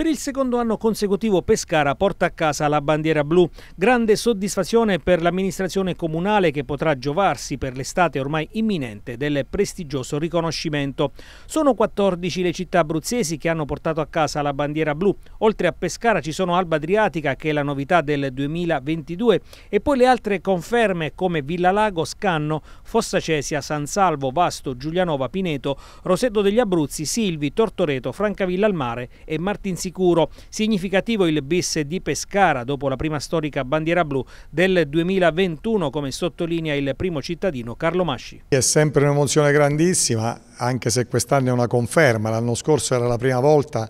Per il secondo anno consecutivo Pescara porta a casa la bandiera blu. Grande soddisfazione per l'amministrazione comunale che potrà giovarsi per l'estate ormai imminente del prestigioso riconoscimento. Sono 14 le città abruzzesi che hanno portato a casa la bandiera blu. Oltre a Pescara ci sono Alba Adriatica che è la novità del 2022 e poi le altre conferme come Villa Lago, Scanno, Fossa Cesia, San Salvo, Vasto, Giulianova, Pineto, Rosetto degli Abruzzi, Silvi, Tortoreto, Francavilla al Mare e Martinsicano sicuro. Significativo il bis di Pescara dopo la prima storica bandiera blu del 2021, come sottolinea il primo cittadino Carlo Masci. È sempre un'emozione grandissima, anche se quest'anno è una conferma. L'anno scorso era la prima volta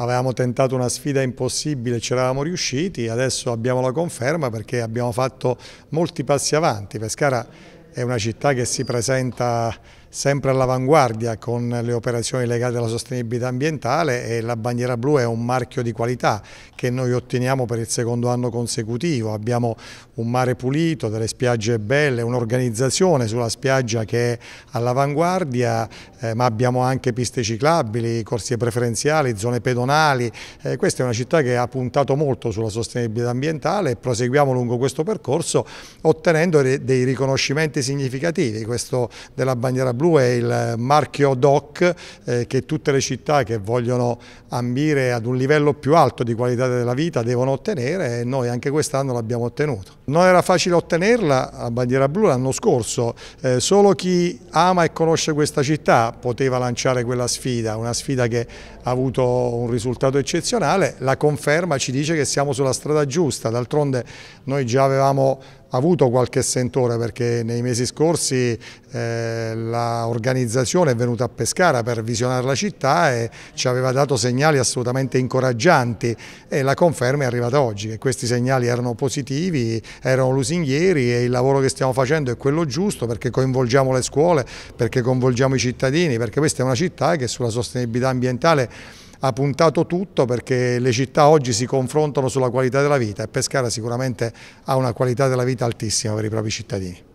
avevamo tentato una sfida impossibile, ci eravamo riusciti, adesso abbiamo la conferma perché abbiamo fatto molti passi avanti. Pescara è una città che si presenta sempre all'avanguardia con le operazioni legate alla sostenibilità ambientale e la bandiera blu è un marchio di qualità che noi otteniamo per il secondo anno consecutivo. Abbiamo un mare pulito, delle spiagge belle, un'organizzazione sulla spiaggia che è all'avanguardia, eh, ma abbiamo anche piste ciclabili, corsie preferenziali, zone pedonali. Eh, questa è una città che ha puntato molto sulla sostenibilità ambientale e proseguiamo lungo questo percorso ottenendo dei riconoscimenti significativi, questo della bandiera blu blu è il marchio DOC eh, che tutte le città che vogliono ambire ad un livello più alto di qualità della vita devono ottenere e noi anche quest'anno l'abbiamo ottenuto. Non era facile ottenerla, la bandiera blu l'anno scorso, eh, solo chi ama e conosce questa città poteva lanciare quella sfida, una sfida che ha avuto un risultato eccezionale, la conferma ci dice che siamo sulla strada giusta, d'altronde noi già avevamo avuto qualche sentore perché nei mesi scorsi eh, l'organizzazione è venuta a Pescara per visionare la città e ci aveva dato segnali assolutamente incoraggianti e la conferma è arrivata oggi che questi segnali erano positivi, erano lusinghieri e il lavoro che stiamo facendo è quello giusto perché coinvolgiamo le scuole, perché coinvolgiamo i cittadini, perché questa è una città che sulla sostenibilità ambientale ha puntato tutto perché le città oggi si confrontano sulla qualità della vita e Pescara sicuramente ha una qualità della vita altissima per i propri cittadini.